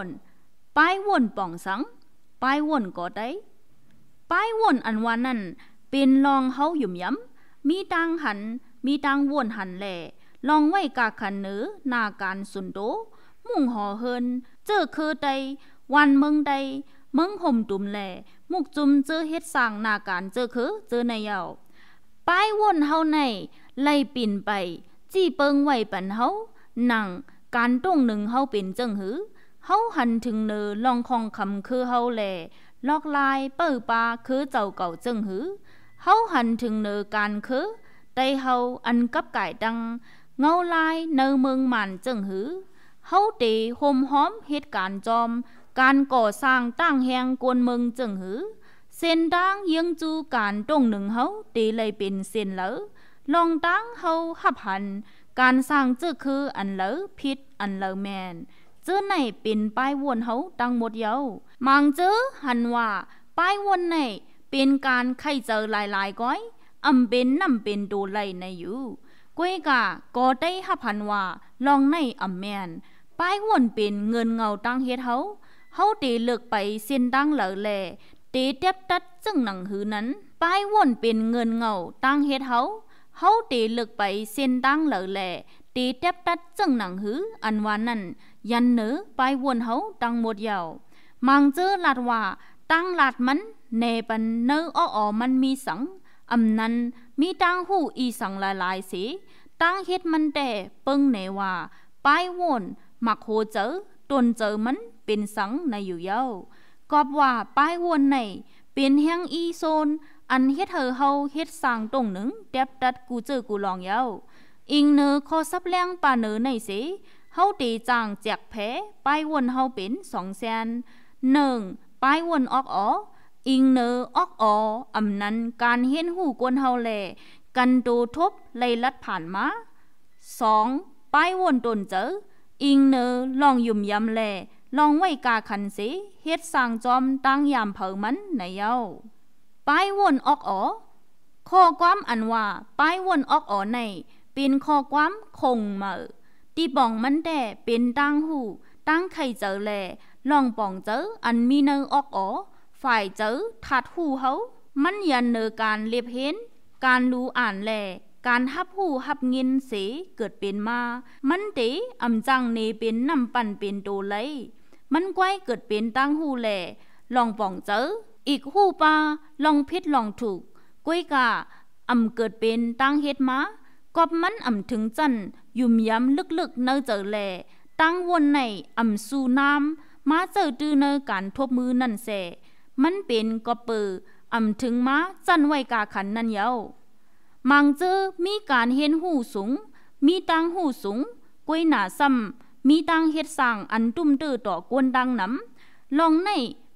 วนป้ายวนป่องสัง ป้ายวนก็ได้ ป้ายวนอันวานั่นเป็นลองเฮาหยุ่มย้ำมีตังหัน มีตังวนหันแหล่ลองไว้กาขันเนือนาการสุนโด มุ่งห่อเฮิน เจอเคือใดวันเมืองใดเมืองห่มตุ่มแหล่มุกจุมเจอเฮ็ดสร้าง นาการเจอเคือเจอในยาวป้ายวนเฮาใน ไล่ปิ่นไป จี้เปิงไว้ปันเฮานังการต้งหนึ่งเฮาเป็นจังหือเฮาหันถึงเนอลองคองคำคือเฮาแหล่ลอกลายเปิ้ปาคือเจ้าเก่าจึงหือเฮาหันถึงเนอการคือไตเฮาอันกับกายดังเงาลายเนอเมืองหมันจึงหือเฮาเตโฮมหอมเหตุการณ์จอมการก่อสร้างตั้งแหงกวนเมืองจึงหือเส้นดังยังจูการตรงหนึ่งเฮาเตเลยเป็นเส้นเหลอลองตั้งเฮาหับหันการสร้างจึกคืออันเหลอพิษอันเหลอแมนจื้อในปิ่นป้ายวนเฮาตังหมดเยามังจื้อหันว่าป้ายวนในเป็นการไข่เจอหลายๆก้อยอําเป็นนําเป็นโดไลในอยู่ก้วยกะก็ได้หับหันว่าลองในอําแมนป้ายวนเป็นเงินเงาตังเฮ็ดเฮาเฮาเตเลิกไปเส้นดังเหลอแลเตเต็บตัดจึงหนังหือนั้นป้ายวนเป็นเงินเงาตังเฮ็ดเฮาเฮาเตเลิกไปเส้นดังเหลอแลเตเต็บตัดจึงหนังหืออันว่านั้นยันเนอไปวนเฮาตังหมดยาวมังเจอลาดว่าตั้งลาดมันเนปันเนออ่ออมันมีสังอำนั้นมีตั้งหู้อีสังหลายๆสิตั้งเฮ็ดมันแต่เปิงเนว่าไปวนมักโหเจอตนเจอมันเป็นสังในอยู่เยาวกอบว่าป้ายวนในเป็นแห่งอีโซน อันเฮ็ดเธอเฮาเฮ็ดสร้างตรงหนึ่งแดบดัดกูเจอกูลองเย้าอิงเนอคอซับแรงป่าเนอในเสเฮาตีจางแจกแพป้ายวนเฮาเป็นสองแสนหนึ่งปายวนออกอออิงเนอออกอออำนั้นการเห็นหูกวนเฮาแลกันตูทบเลยลัดผ่านมาสองปายวนตนเจออิงเนอลองยุ่มยำแลลองไว้กาขันสิเฮ็ดสร้างจอมตั้งยามเผามันในเย้าป้ายวนออกอ๋อข้อความอันว่าปายวนออกอ๋อในเป็นข้อความคงมือตีป่องมันแต่เป็นตั้งหูตั้งไข่เจอแหล่ลองป่องเจออันมีเนอออกอ๋อฝ่ายเจอถัดหูเฮา มันยันเนอการเรียบเห็น การรู้อ่านแหล่การหับหูหับเงินเสเกิดเป็นมา มันเตอำจังเนเป็นนำปั่นเป็นโตเลยมันไกวเกิดเป็นตั้งหูแหล่ลองป่องเจออีกหูปลาลองพิษลองถูกกล้วยกาอำเกิดเป็นตั้งเฮ็ดมากอบมันอำถึงจันยุมย้ำลึกๆเนอเจอแหลตั้งวนในอ่ำสูน้ำมาเจอตื้อเนอการทบมือนั่นแสมันเป็นก็เปิดอ่ำถึงมาจันไว้กาขันนั่นเยามังเจอมีการเห็นหูสูง มีตังหูสูงกวยหนาซ้ำมีตังเฮ็ดสั่งอันตุ้มตื้อ ต่อกวนดังน้ำลองใน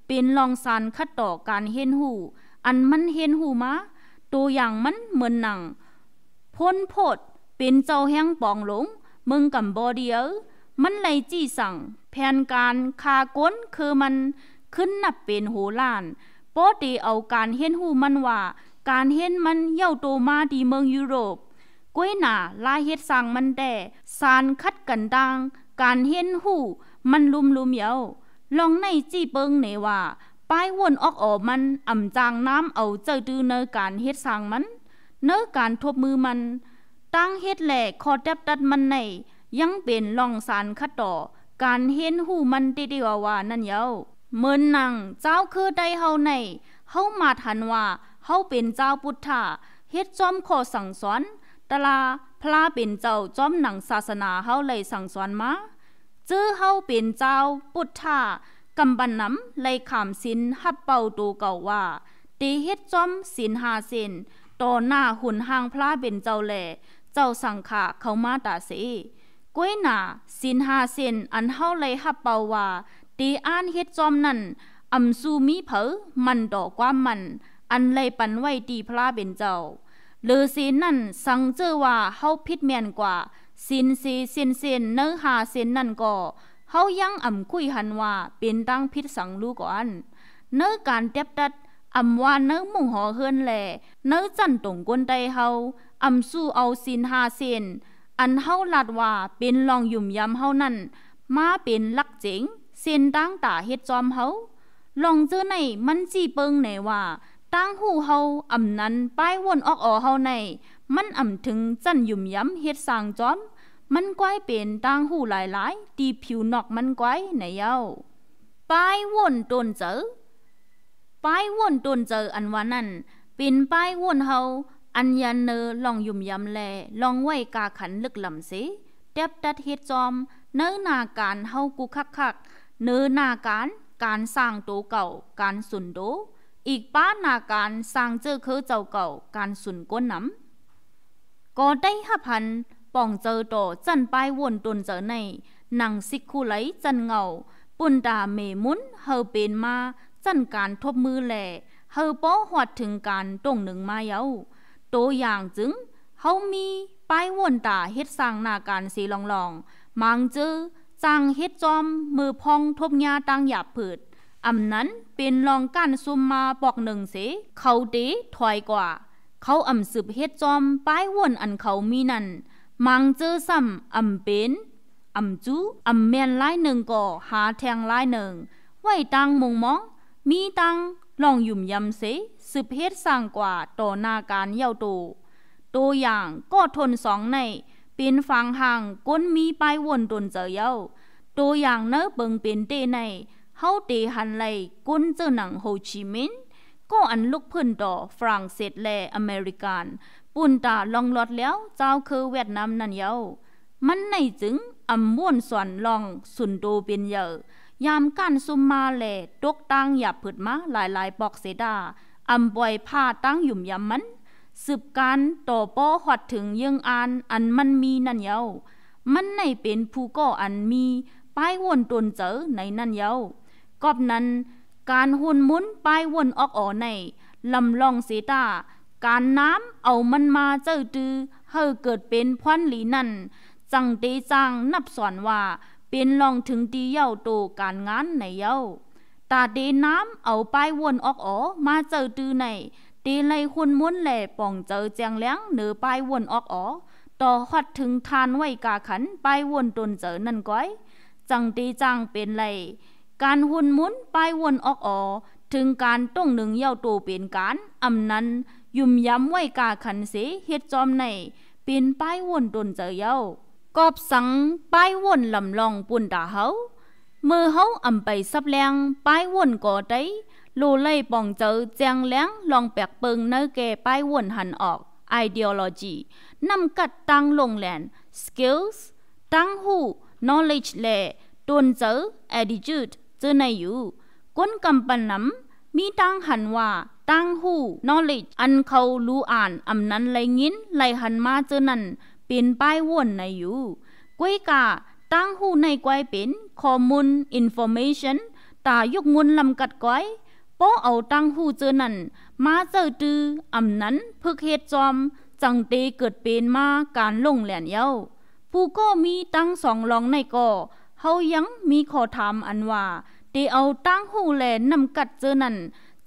เป็นลองสารคัดต่อการเห็นหูอันมันเห็นหูมาตัวอย่างมันเหมือนหนังพ้นโพดเป็นเจ้าแห้งปองหลงมึงกับบอเดียวมันไลจี้สั่งแผนการคาก้นคือมัน ขึ้นนับเป็นโหล้านโปตีเอาการเห็นหูมันว่า การเห็นมันเย่าโตมาดีเมืองยุโรปก้วยหนาลายเฮ็ดสั่งมันแต่สารคัดกันดังการเห็นหูมันลุมลุมเยาลองในจี้เปิงเนว่า ป้ายวนออกออกมันอ่ำจางน้ำเอาเจอดือเนอการเฮ็ดสั่งมันเนอการทบมือมันตั้งเฮ็ดแหล่คอดับตัดมันในยังเป็นลองสารคัดต่อการเห็นหูมันติดว่าว่านั่นเยาเมินนังเจ้าคือได้เฮาในเฮามาทันว่าเฮาเป็นเจ้าพุทธะเฮ็ดจอมขอสั่งสอนตลาพลาเป็นเจ้าจอมหนังศาสนาเฮาเลยสั่งสอนมาจื้อเฮาเป็นเจ้าพุทธะกำบันนำเลยขามสินหับเป่าตูเก่าว่า ตีเฮ็ดจอมสินหาสินต่อหน้าหุ่นหางพระเป็นเจ้าแหล่เจ้าสังขาเขามาตาเสกุ้ยหนาสินหาเซนอันเฮาเลยฮับเปาว่า ตีอ่านเฮ็ดจอมนั่นอำซูมีเผอ มันดอกความมัน อันเลยปันไว้ตีพระเป็นเจ้าหรือศีลนั่นสังเจอว่า เฮาพิดแมนกว่าศีลสีเซนเซนเนื้อหาเซนนั่นก็เฮายังอ่ำคุยหันว่า เป็นตั้งพิษสังลูก่อนเนื้อการเต็บตัดอ่ำว่าเนื้อมุงหอเฮือนแหล่เนื้อจันตรงกวนใดเฮาอำสู้เอาศิลหาเซนอันเฮาลาดว่าเป็นลองยุ่มยำเฮานั่น มาเป็นลักเจ๋งเซนตั้งตาเฮ็ดจอมเฮาลองเจอในมันจีเปิงไหนว่าตั้งหูเฮาอำนั้นป้ายวนออกออเฮาในมันอำถึงจั่นยุ่มยำเฮ็ดสร้างจอม มันก้อยเป็นตั้งหูหลายหลายตีผิวนอกมันก้อยไหนเย้าป้ายวนตนเจอป้ายวนตนเจออันว่านั่นเป็นป้ายวนเฮาอันยันเนอลองยุ่มยำแลลองไหวกาขันลึกลำสเด็บดัดเฮ็ดจอมเนื้อนาการเฮากูคักคักเนื้อนาการการสร้างโตเก่าการสุนโด อีกป้านาการสร้างเจอเคอเจ้าเก่าการสุนก้นน้ำก็ได้หับพันป่องเจอโตจันปายวนตนเจอในหนังซิกคู่ไหลจันเงาปุ่นดาเมมุน เฮาเป็นมา จันการทบมือแหล่เฮาป้อหอดถึงการตรงหนึ่งมาเย้าตัวอย่างจึงเฮามีป้ายวนตาเฮ็ดสร้างหน้าการสีลองลองมังจือจังเฮ็ดจอมมือพองทบยาตังหยาบผืดอำนั้นเป็นลองการซุมมาปอกหนึ่งเสเขาตีถอยกว่า เขาอำสืบเฮ็ดจอมป้ายวนอันเขามีนั่นมังจือซ้ำอำเป็นอำจู้อำแม่นลายหนึ่งก่อหาแทงลายหนึ่งไว้ตังมงมอง มีตังลองยุ่มยำเสสืบเฮ็ดสร้างกว่าต่อนาการเย่าโต ตัวอย่างก็ทนสองในเป็นฟังห่างก้นมีไปวนตนเจอเย้าตัวอย่างเนอเบิงเป็นเตในเฮาเตหันไลก้นเจอหนังโฮชิมินก็อันลุกเพื่นต่อฝรั่งเศสแลอเมริกันปุ่นตาลองลอดแล้วเจ้าคือเวียดนามนันเย้ามันในจึงอำม่วนสวนลองสุนโตเป็นเยายามกั้นซุมมาแหล่ตกตั้งหยาบผืดมาหลายหลายปอกเสดา อำบ่อยผ้าตั้งหยุ่มยำมมันสืบการต่อป้อหอดถึงยั่องอันอันมันมีนั่นเยามันในเป็นผู้ก่ออันมีป้ายวนตนเจอในนั่นเยากอบนั้น การหุ่นมุนป้ายวนออกอ๋อในลำลองเสตาการน้ำเอามันมาเจ้าตือเฮอเกิดเป็นพวันหลีนันจังเตจังนับสอนว่าเป็นลองถึงตีเย้าโตการงานในเย้าตาเดน้ำเอาป้ายวนออกอ๋อมาเจอตือในเดไลคุณม้วนแหล่ป่องเจอแจงเลี้ยงเหนือป้ายวนออกอ๋อ ต่อฮอดถึงทานไว้กาขันป้ายวนตนเจอนั่นก้อย จังตีจังเป็นไร การหุ่นมุนป้ายวนออกอ๋อถึงการต้องหนึ่งเย้าโตเป็นการอำนั้นยุ่มย้ำไว้กาขันเสเฮ็ดจอมในเป็นป้ายวนตนเจอเย้ากอบสัง ป้ายว่นลำลองปุ่นตาเฮามือเฮาอ่ำไปซับแรงป้ายว่นก่อได้ โลไล่ปองเจอแจงแลงลองแปกเปิงเนื้อแก่ป้ายว่นหันออกอเดียโลจีนำกัดตังลงแลน skills ตั้งหู knowledge แลตนเจอ attitude เจอในอยู่ ก้นกำปันน้ำมีตั้งหันว่า ตั้งหู knowledge อันเขารู้อ่านอำนั้นไรงินไรหันมาเจอนั่นเป็นป้ายว่นในอยู่กวยกาตั้งหูในกวยเป็น ข้อมูล information ตายกมุนลำกัดก้อยโป้เอาตั้งหูเจอนั่นมาเจอตือ อำนั้นเพึกเฮ็ดจอม จังเตเกิดเป็นมาการลงแหลนเย้าผู้ก็มีตั้งสองลองในก่อเฮายังมีขอถามอันว่าเตเอาตั้งหูแหลนนำกัดเจอนั่น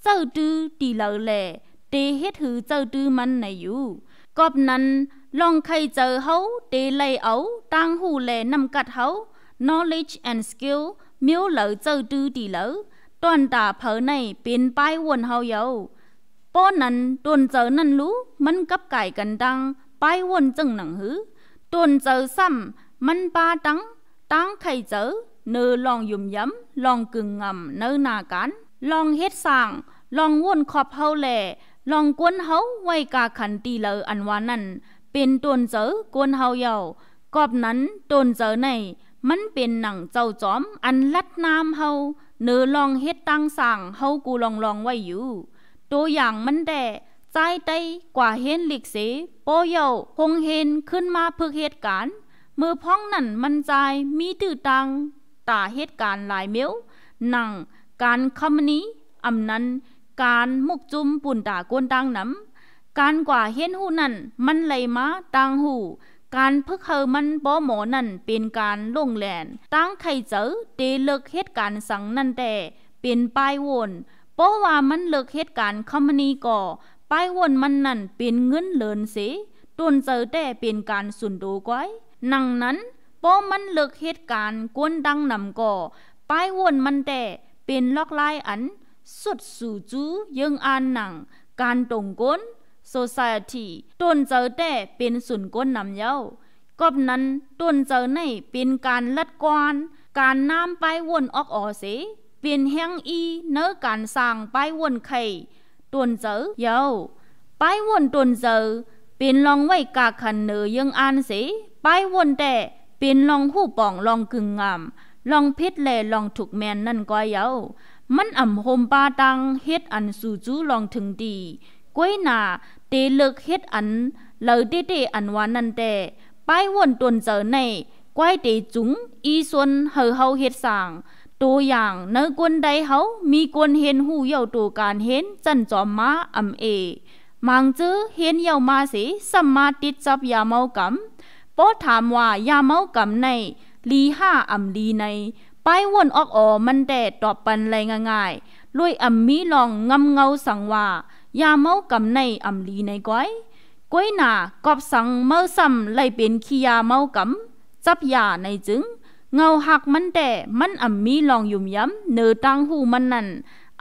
เจอตือตีเหล่าแหล่เตเฮ็ดหือเจอตือมันในอยู่กอบนั้น long khai chờ hấu tế lây ấu tăng hù lệ nằm cắt hấu knowledge and skill miếu lỡ chờ tư tỷ lỡ toàn tả phở này biến bai quần hào dầu bó nần tuần chờ nần lũ mân cấp cải cần tăng bai quần chừng nặng hứ tuần chờ xăm mân ba trắng tăng khai chờ nơ lòng dùm dấm lòng cừng ngầm nơ nà cán lòng hết sàng lòng quân khọp hâu lệ lòng quân hấu quay cả khẩn tỷ lỡ ăn hoa nần เป็นตนเจอกวนเฮาเยากอบนั้นตนเจอในมันเป็นหนังเจ้าจอมอันลัดน้ำเฮาเนื้อลองเฮ็ดตั้งสั่งเฮากูลองลองไว้อยู่ตัวอย่างมันแด่ใจไตกว่าเห็นหลีกเสโปเยาคงเห็นขึ้นมาเพื่อเหตุการณ์มือพ้องนั่นมันใจมีตื้อตังตาเหตุการณ์หลายเมีวหนังการคำนี้อำนั้นการมุกจุมปุ่นตากวนตังน้ำการกว่าเห็นหูนั่นมันไหลมาต่างหู การพึกเฮอมันป้อหมอนั่นเป็นการล่งแหลน ตั้งไข่เจอเตเลิกเหตุการณ์สังนั่นแต่เป็นป้ายวน เพราะว่ามันเลิกเหตุการณ์คอมมนีก่อป้ายวนมันนั่นเป็นเงินเลินเสีต้นเจอแต่เป็นการสุนโดก้อยนังนั้นเพราะมันเลิกเหตุการณ์กวนดังนำก่อ ป้ายวนมันแต่เป็นลอกลายอันสุดสู่จู้ยังอ่านหนังการตรงก้น society ต้นเจอแต่เป็นสุนย์ก้นนำเย้าก็นั้นต้นเจอในเป็นการลัดกวนการน้ำไปวนออกออเสเป็นแห้งอีเนื้อการสร้างไปวนไข่ต้นเจอเย้าไปวนต้นเจอเป็นลองไว้กาขันเนอยังอ่านเสไปวนแต่เป็นลองหู้ป่องลองกึ่งงามลองพิษแลลองถูกแมนนั่นก็เย้า มันอ่ำโฮมปาตังเฮ็ดอันสู่จู้ลองถึงดีก้วยนาตีเลือกเฮ็ดอันเลยดีตีอันวานันแต่ป้าวนตวนเจอในก้อยตีจุงอีส่วนเฮาเฮาเฮ็ดสรางตัวอย่างในกวนใดเฮามีกวนเห็นหูเย่าตัวการเห็นจันจอมมาอำเอมังจื้อเห็นเย่ามาสิสัมมาติดจับยาเมากำโป้ถามว่ายาเมากำในลีห้าอำลีในไป้าวนออกออมันแต่ตอบปันไรง่ายๆ้วยอำมีลองงำเงาสังว่ายาเมากำในอำลีในก้อยก้อยนากอบสังเมาซ้ำไลเป็นขี้ยาเมากำจับยาในจึง เงาหักมันแต่มันอำมีลองยุ่มยำเนอตังหูมันนั่น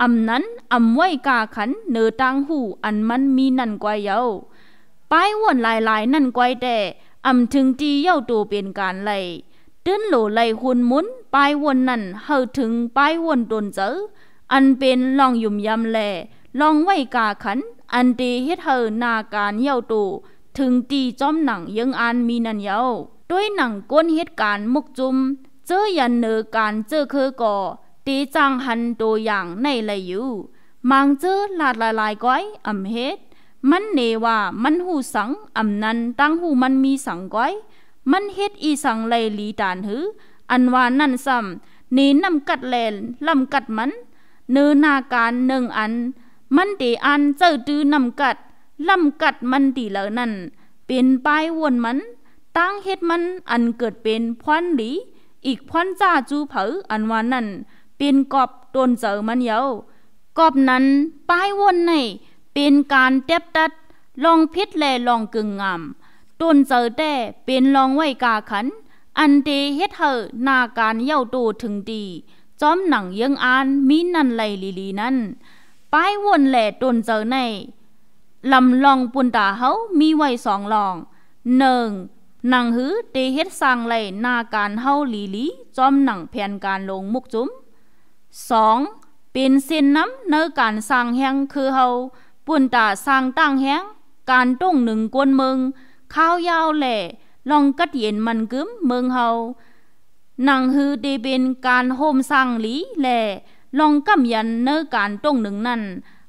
อำนั้นอำไว้กาขันเนอตังหูอันมันมีนั่นก้อยเยาป้ายวนหลายๆนั่นก้อยแต่อำถึงตีเย้าตัวเป็นการไหลตื้นโหลไหลหุนมุนป้ายวนนั่นเฮาถึงป้ายวนตนเจออันเป็นลองยุ่มยำแลลองไว้กาขัน อันเดเฮ็ดเฮอนาการเยาโตถึงตีจอมหนังยังอันมีนันเยาด้วยหนังก้นเหตุการมุกจุมเจอยันเนอการเจอเคอก่อตีจังหันตัวอย่างในเลยอยู่มังเจอหลาดละลายก้อย อำเฮ็ดมันเนว่ามันหูสังอำนันตั้งหูมันมีสังก้อยมันเฮ็ดอีสังไลลีตานหืออันว่านั่นซ้ำ เนนำกัดแลนลำกัดมัน เนอนาการหนึ่งอันมันเตอันเจ้าดื้อนำกัดลำกัดมันตีเหล่านั้น เป็นป้ายวนมันตั้งเฮ็ดมันอันเกิดเป็นพวันหลี อีกพวันจ้าจูเผออันวานั้นเป็นกอบโดนเจอมันเยากอบนั้นป้ายวนในเป็นการเต็บตัด ลองพิษแลลองกึ่งงามตนเจอแต่เป็นลองไว้กาขัน อันเตเฮ็ดเหอนาการเย่าโตถึงดีจอมหนังยังอานมีนันไหลลีลีนั้นป้ายวนแหล่ตนเจอในลำลองปุ่นตาเฮา มีไว้สองลองหนึ่งหนังหือเตเฮ็ดสร้างไหลนาการเฮาลีลี จอมหนังแผนการลงมุกจุ้มสองเป็นเส้นน้ำเนการสร้างแห้งคือเฮาปุ่นตาสร้างตั้งแห้ง การต้งหนึ่งกวนเมืองข้าวยาวแหล่ลองกัดเย็นมันกึมเมืองเฮาหนังหือเดเป็นการโฮมสร้างลีแหล่ลองกำยันเนื้อการตรงหนึ่งนั่น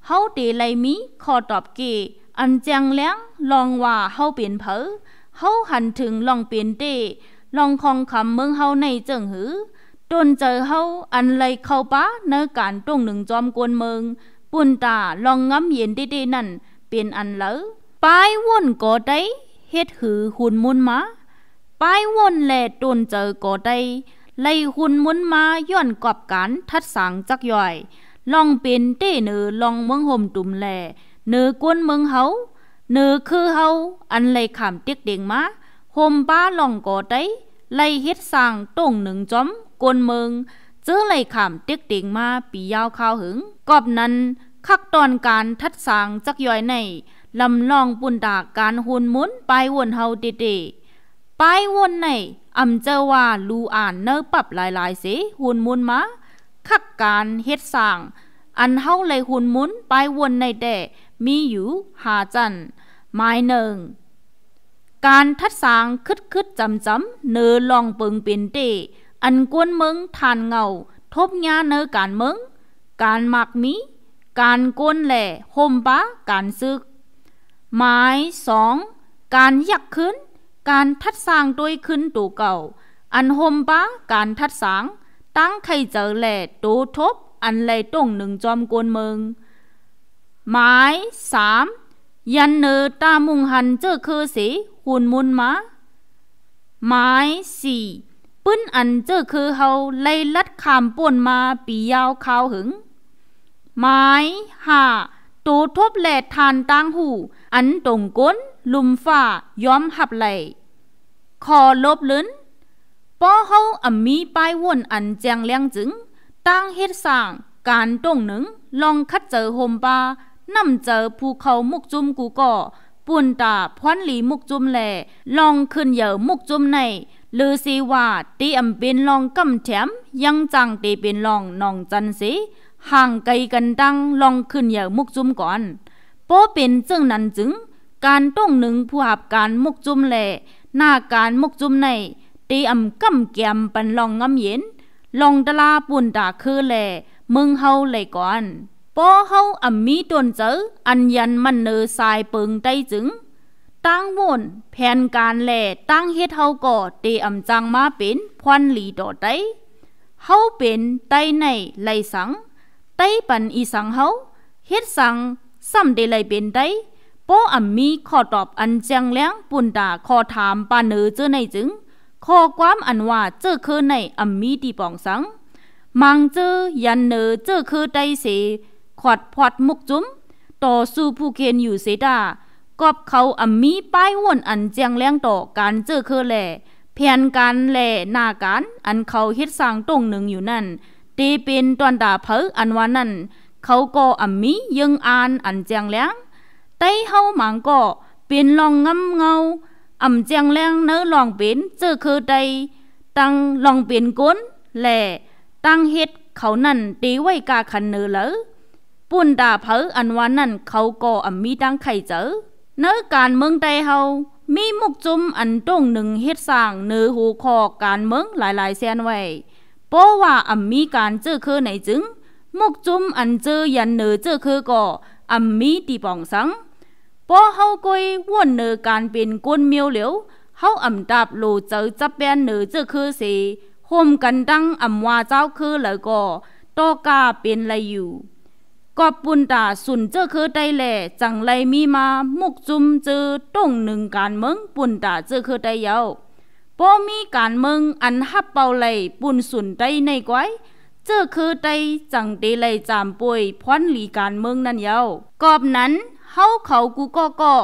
เฮาเตไลมีขอตอบเกอันแจงแล้งลองว่าเฮาเปลี่ยนเผอเฮาหันถึงลองเปลี่ยนเตลองคองคำเมืองเฮาในเจิงหือจนเจอเฮาอันไลเข้าป้าเนื้อการตรงหนึ่งจอมกวนเมือง ปุ่นตาลองง้ำเย็นเด้ๆนั่น เป็นอันเลอป้ายว่นก่อได้เฮ็ดหือหุ่นมุนมาป้ายว่นแลตนเจอก่อได้ไล่หุ่นมุนมาย้อน กอบกันทัดสังจักย่อย ลองเป็นเต้เนือลองเมืองห่มตุ่มแหล่เนือกวนเมืองเฮาเนือคือเฮาอันไล่ขามเตียกเด้งมาห่มป้าลองก่อได้ไล่เฮ็ดสั้งตรงหนึ่งจอมกวนเมืองจื้อไล่ขามเตียกเด้งมาปียาวข้าวหึงกอบนั้นคักตอนการทัดสางจักย่อยในลำลองปุ่นดากการหุ่นมุนไปวนเฮาเตเตปลายวนในอำเจอว่าลูอ่านเนอปรับหลายๆเสหุ่นมุนมาคักการเฮ็ดสร้าง อันเฮาเลยหุ่นมุนไปวนในแด่มีอยู่หาจันหมายหนึ่งการทัดสางคึดคึดจำจำเนอลองเปิงเป็นเตอันกวนเมืองทานเงาทบยาเนอการเมืองการหมักมีการกวนแหล่โฮมป้าการซึกหมายสองการยักขึ้นการทัดสร้างด้วยขึ้นตูเก่าอันโฮมบ้าการทัดสาง ตั้งใครเจอแหล่ตูทบ อันไหลต้งหนึ่งจอมกวนเมืองหมายสามยันเนอตามุงหันเจอคือสีหุ่นมุนมาหมายสี่ปื้นอันเจอคือเฮาไล่ลัดขามป่นมาปียาวขาวหึงหมายห้าตูทบแหล่ทานตั้งหูอันตรงก้นลุมฝ่าย้อมหับไหลคอลบลื้นป้อเฮาอ่ำมีป้ายว่นอันแจงเลียงจึงตั้งเฮ็ดสร้าง การต้องหนึ่งลองคัดเจอโฮมปานำเจอภูเขามุกจุมกูก่อปุ่นตาพรหลีมุกจุมแหล่ลองขึ้นเหยอมุกจุมในลือสีว่าตีอำเป็นลองกำแถมยังจังตีเป็นลองนองจันสีห่างไกลกันดังลองขึ้นเหยอมุกจุมก่อนป้เป็นจึงนั้นจึงการต้องหนึ่งผู้หับการมุกจุมแหล่หน้าการมุกจุมในตีอ่ำกำแกมปันลองงำเย็นลองดลาปุ่นดาคือแหล่มึงเฮาเลยก่อนพอเฮาอ่ำมีตนเจออันยันมันเนอสายเปิงไต้จึงตั้งวนแผนการแหล่ตั้งเฮ็ดเฮาก่อเตอ่ำจังมาเป็นพวันหลีด่อไตเฮาเป็นไตในไหลสังไตปันอีสังเฮาเฮ็ดสังซ้ำได้ไหลเป็นไต้ป้อัมมีขอตอบอันแจงแ้ยงปุ่นดาขอถามปานเนอเจอในจึงขอความอันว่าเจอคือในอัมมีดีปองสังมังเจอยันเนอเจอคือไดเสขอดพอดมุกจุ้มต่อสู้ผู้เคนอยู่เสดากอบเขาอัมมีป้ายวนอันแจงแ้ยงต่อการเจอคือแหล่แผนการแหล่หน้าการอันเขาเฮ็ดสร้างตรงหนึ่งอยู่นั่นตีเป็นตอนดาเพออันว่านั่น เขาก็อัมมียังอ่านอันแจงแ้ยงไต้เฮาหมังก็เป็นลองงำเงาอ่ำแจงแรงเนื้อลองเป็นเจอคือใดตั้งลองเป็นก้นแหล่ตั้งเฮ็ดเขานั่นตีไว้กาคันเนอเลยปุ่นดาเผออันวานั่นเขาก็อ่ามีตั้งไข่เจอเนื้อการเมืองไต้เฮามีมุกจุมอันตรงหนึ่งเฮ็ดสร้างเนื้อหูคอการเมืองหลายๆแสนไว้เพราะว่าอ่ํมีการเจอคือไหนจึง มุกจุมอันเจอยันเนอเจอคือก็อ่ํมีตีปองสังพอเฮาก้ยว่นเนอการเป็นก้นเมียวเหลียวเฮาอ่ำดับโลเจอจะเป็นเนอเจอคือสิห่มกันดังอ่ำว่าเจ้าคือแล้วก็ตอกาเป็นไรอยู่ กอบปุนตาสุนเจอคือได้แหล่จังไรมีมามุกจุมเจอต้องหนึ่งการเมืองปุนตาเจอคือได้เยาพอมีการเมืองอันฮับเป่าไหลปุนสุนได้ในก้อยเจอคือใดจังเดไลจามป่วยพ้อนหลีการเมืองนั่นเยาวกอบนั้นเขาเขากูก็ก็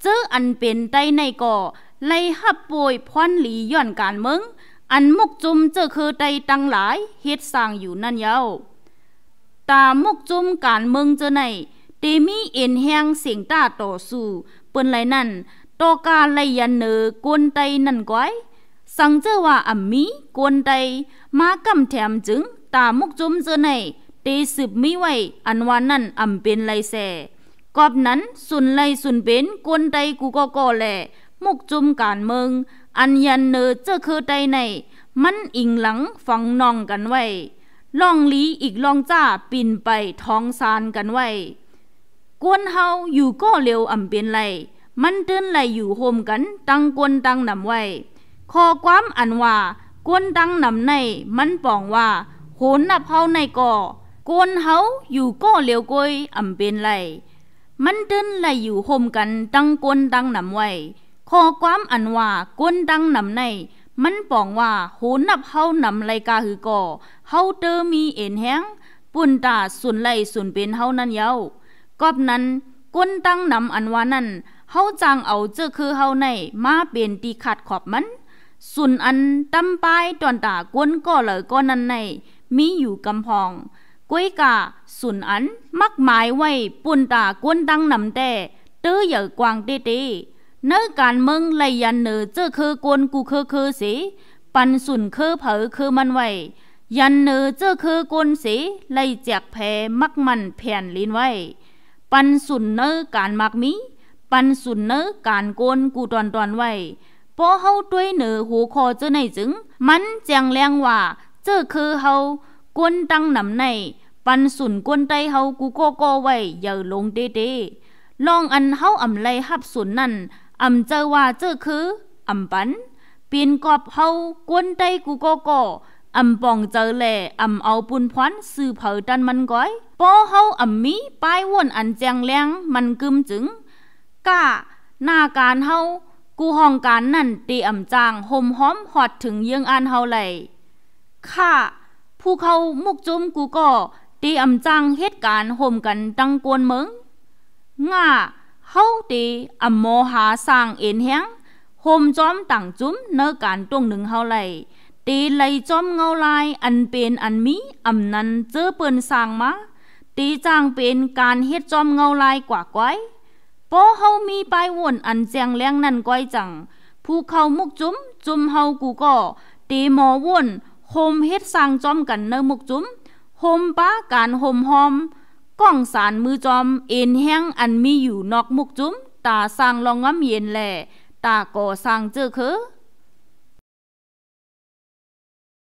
เจออันเป็นใต้ในก่อไล่หับป่วยพรหลีย่อนการเมืองอันมุกจุมเจอคือใดตังหลาย เฮ็ดสร้างอยู่นั่นเย้า ตามุกจุมการเมืองเจอในเตมีเอ็นแห้งเสียงตาต่อสู้เปิ้นไหลนั่นต่อการไลยันเนอกวนไตนั่นก้อยสังเจอว่าอ่ำมีกวนไตมากำแถมจึงตามุกจุมเจอในเตสืบมีไว้อันวานั่นอ่ำเป็นไรแสกอบนั้นสุนไลสุนเป็นกวนใดกูก็ก่อแหล่มุกจุมการเมืองอันยันเนอเจ้อคือใดในมันอิงหลังฝังนองกันไว้ล่องลีอีกล่องจ้าปินไปท้องซานกันไว้กวนเฮาอยู่ก็เร็วอ่ำเป็นไรมันเดินไหลอยู่โฮมกันตังกวนตังนำไว้คอความอันว่ากวนตังนำในมันปองว่าโหนนับเฮาในก่อ กวนเฮาอยู่ก็เร็วกวยอ่ำเป็นไรมันเดินไหลอยู่ห่มกันตั้งก้นตั้งนำไว้ ขอความอันว่าก้นตังนำใน มันปองว่าโหนับเฮานำไรกาหือก่อ เฮาเตอมีเอ็นแห้งปุ่นตาสุนไลสุนเป็นเฮานั่นเย้ากอบนั้น ก้นตั้งนำอันว่านั่นเฮาจางเอาเจอคือเฮาใน มาเป็นตีขัดขอบมัน สุนอันตั้มปายตอนตาก้นก่อเหลอก้อนนั้นใน มีอยู่กำพองกุ้ยกาสุนอันมักหมายไว้ปุ่นตากวนดังนำแต่ตื้อเหยื่อกวางเตีตเนื้อการเมืองไลยันเนือเจ้าคือกวนกูคือคือสีปันสุนคือเผอคือมันไว้ยันเนือเจ้าคือกวนสีไลแจกแพมักมันแผ่นลินไว้ปันสุนเนื้อการมักมีปันสุนเนื้อการกวนกูตอนตอนไว้พอเฮาด้วยเนือหูคอเจ้าในจึง มันแจงแรงว่าเจ้าคือเฮากวนตั้งหนำในปันสุนกวนไตเฮากูโกโกไว้อย่าลงเดเด้ลองอันเฮาอ่ำไลฮับสุนนั่นอ่ำเจอว่าเจอคืออ่ำปันปีนกอบเฮากวนไตกูโกโกอ่ำปองเจอแหล่อ่ำเอาปุนพรซื้อเผาตันมันก้อยปอเฮาอ่ำมีป้ายว่นอันแจงแรงมันกึมจึงก้าหน้าการเฮากูห้องการนั่น ตีอ่ำจางห่มหอมหอดถึงเยื่องอันเฮาไหลค่ะผู้เข้ามุกจุมกูก็ตีอําจังเหตุการณ์ห่มกันตังกวนเมืองง่าเฮาตีอําโมหาสร้างเอ็นแหงห่มจอมต่างจุมเนการตรงหนึ่งเฮาไหลตีไหลจอมเงาลายอันเป็นอันมีอํานั้นเจอเปิ้นสร้างมาตีจ้างเป็นการเฮ็ดจอมเงาลายกว่าก้อยโปเฮามีปลายวนอันแจงแรงนั่นก้อยจังผู้เข้ามุกจุมจุมเฮากูก็ตีหมอวนโฮมเฮ็ดสร้างจอมกันเนอมุกจุ้มโฮมป้าการโฮมหอม ก้องสารมือจอมเอ็นแห้งอันมีอยู่นอกมุกจุ้มตาสร้างลองง้ำเย็นแหล่ ตาก่อสร้างเจอเคือ